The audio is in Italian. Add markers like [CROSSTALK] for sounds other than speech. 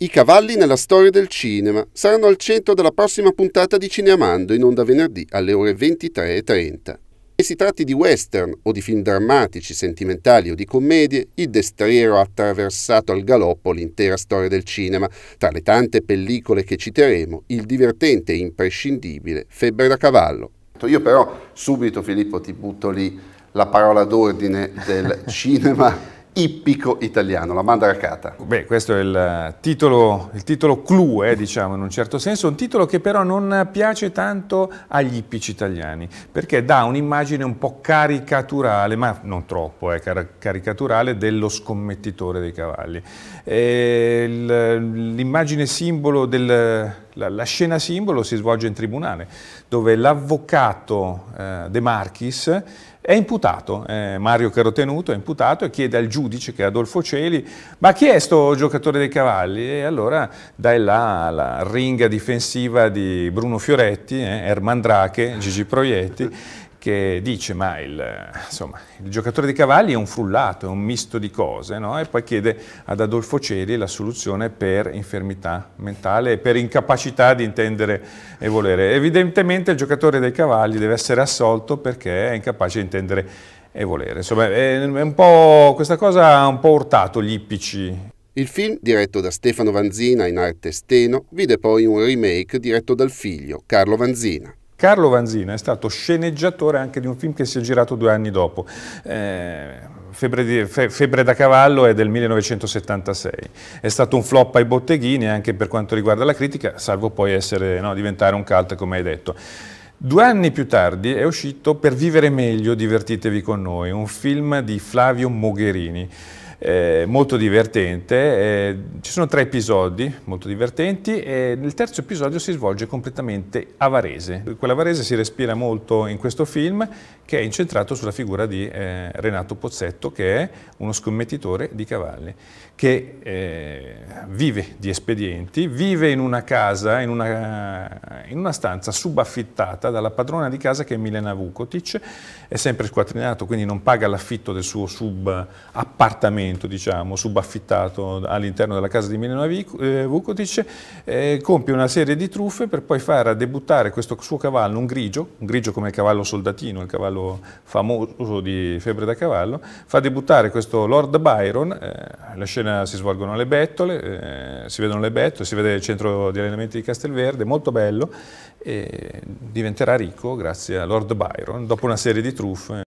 I cavalli nella storia del cinema saranno al centro della prossima puntata di Cineamando in onda venerdì alle ore 23.30. Che si tratti di western o di film drammatici, sentimentali o di commedie, il destriero ha attraversato al galoppo l'intera storia del cinema. Tra le tante pellicole che citeremo, il divertente e imprescindibile Febbre da cavallo. Io però subito Filippo ti butto lì la parola d'ordine del [LAUGHS] cinema ippico italiano, la mandracata. Beh, questo è il eh, titolo, il titolo clou, eh, diciamo, in un certo senso, un titolo che però non piace tanto agli ippici italiani, perché dà un'immagine un po' caricaturale, ma non troppo, eh, car caricaturale, dello scommettitore dei cavalli. Eh, l'immagine simbolo del la, la scena simbolo si svolge in tribunale, dove l'avvocato eh, De Marchis è imputato, eh, Mario Carotenuto è imputato e chiede al giudice, che è Adolfo Celi, ma chi è sto giocatore dei cavalli? E allora dai là la ringa difensiva di Bruno Fioretti, eh, Drache, Gigi Proietti [LAUGHS] che dice ma il, insomma, il, giocatore di cavalli è un frullato, è un misto di cose, no? e poi chiede ad Adolfo Celi la soluzione per infermità mentale e per incapacità di intendere e volere. Evidentemente il giocatore dei cavalli deve essere assolto perché è incapace di intendere e volere. Insomma, è, è questa cosa ha un po' urtato gli ippici. Il film, diretto da Stefano Vanzina in arte Steno, vide poi un remake diretto dal figlio, Carlo Vanzina. Carlo Vanzina è stato sceneggiatore anche di un film che si è girato due anni dopo. Eh, Febbre, di, fe, Febbre, da cavallo è del 1976. È stato un flop ai botteghini anche per quanto riguarda la critica, salvo poi essere, no, diventare un cult, come hai detto. Due anni più tardi è uscito Per vivere meglio, divertitevi con noi, un film di Flavio Mogherini eh, molto divertente. Eh, ci sono tre episodi molto divertenti e nel terzo episodio si svolge completamente a Varese. Quella Varese si respira molto in questo film che è incentrato sulla figura di eh, Renato Pozzetto che è uno scommettitore di cavalli che eh, vive di espedienti, vive in una casa, in una, in una stanza subaffittata dalla padrona di casa che è Milena Vukotic, è sempre squattrinato quindi non paga l'affitto del suo subappartamento appartamento diciamo, subaffittato all'interno della casa di Milena eh, Vukotic, eh, compie una serie di truffe per poi far debuttare questo suo cavallo, un grigio, un grigio come il cavallo soldatino, il cavallo famoso di Febbre da Cavallo, fa debuttare questo Lord Byron, eh, la scena si svolgono le bettole, eh, si vedono le bettole, si vede il centro di allenamento di Castelverde, molto bello, diventerà ricco grazie a Lord Byron dopo una serie di truffe.